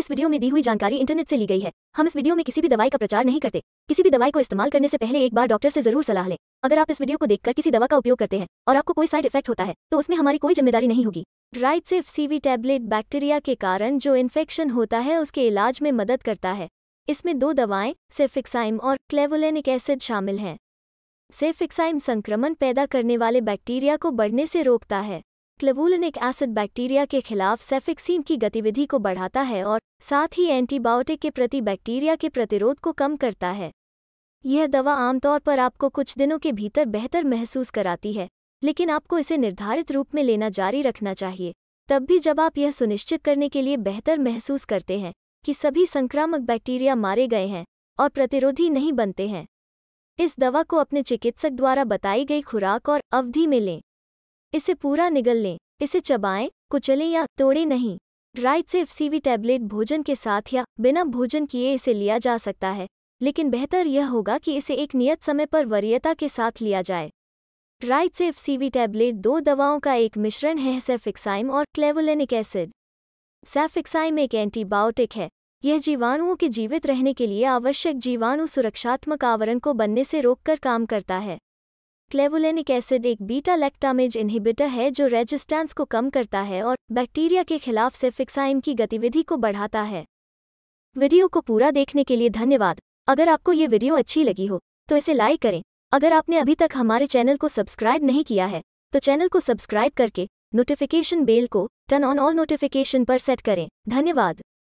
इस वीडियो में दी हुई जानकारी इंटरनेट से ली गई है हम इस वीडियो में किसी भी दवाई का प्रचार नहीं करते किसी भी दवाई को इस्तेमाल करने से पहले एक बार डॉक्टर से जरूर सलाह लें अगर आप इस वीडियो को देखकर किसी दवा का उपयोग करते हैं और आपको कोई साइड इफेक्ट होता है तो उसमें हमारी कोई जिम्मेदारी नहीं होगी ड्राइट सिर्फ सीवी टैबलेट बैक्टीरिया के कारण जो इन्फेक्शन होता है उसके इलाज में मदद करता है इसमें दो दवाएं सेफिक्साइम और क्लेवोलेनिक एसिड शामिल हैं सेफिक्साइम संक्रमण पैदा करने वाले बैक्टीरिया को बढ़ने से रोकता है क्लेवुलनिक एसिड बैक्टीरिया के खिलाफ सेफिक्सिन की गतिविधि को बढ़ाता है और साथ ही एंटीबायोटिक के प्रति बैक्टीरिया के प्रतिरोध को कम करता है यह दवा आमतौर पर आपको कुछ दिनों के भीतर बेहतर महसूस कराती है लेकिन आपको इसे निर्धारित रूप में लेना जारी रखना चाहिए तब भी जब आप यह सुनिश्चित करने के लिए बेहतर महसूस करते हैं कि सभी संक्रामक बैक्टीरिया मारे गए हैं और प्रतिरोधी नहीं बनते हैं इस दवा को अपने चिकित्सक द्वारा बताई गई खुराक और अवधि में लें इसे पूरा निगल लें इसे चबाएं, कुचलें या तोड़ें नहीं राइट सेफ सीवी टैबलेट भोजन के साथ या बिना भोजन किए इसे लिया जा सकता है लेकिन बेहतर यह होगा कि इसे एक नियत समय पर वरीयता के साथ लिया जाए राइट सेफ सीवी टैबलेट दो दवाओं का एक मिश्रण है सेफिक्साइम और क्लेवोलेनिक एसिड सेफिक्साइम एक एंटीबायोटिक है यह जीवाणुओं के जीवित रहने के लिए आवश्यक जीवाणु सुरक्षात्मक आवरण को बनने से रोककर काम करता है क्लेवुलेनिक एसिड एक बीटा लेक्टामेज इनहिबिटर है जो रेजिस्टेंस को कम करता है और बैक्टीरिया के खिलाफ से फिक्साइम की गतिविधि को बढ़ाता है वीडियो को पूरा देखने के लिए धन्यवाद अगर आपको ये वीडियो अच्छी लगी हो तो इसे लाइक करें अगर आपने अभी तक हमारे चैनल को सब्सक्राइब नहीं किया है तो चैनल को सब्सक्राइब करके नोटिफिकेशन बेल को टर्न ऑन ऑल नोटिफिकेशन पर सेट करें धन्यवाद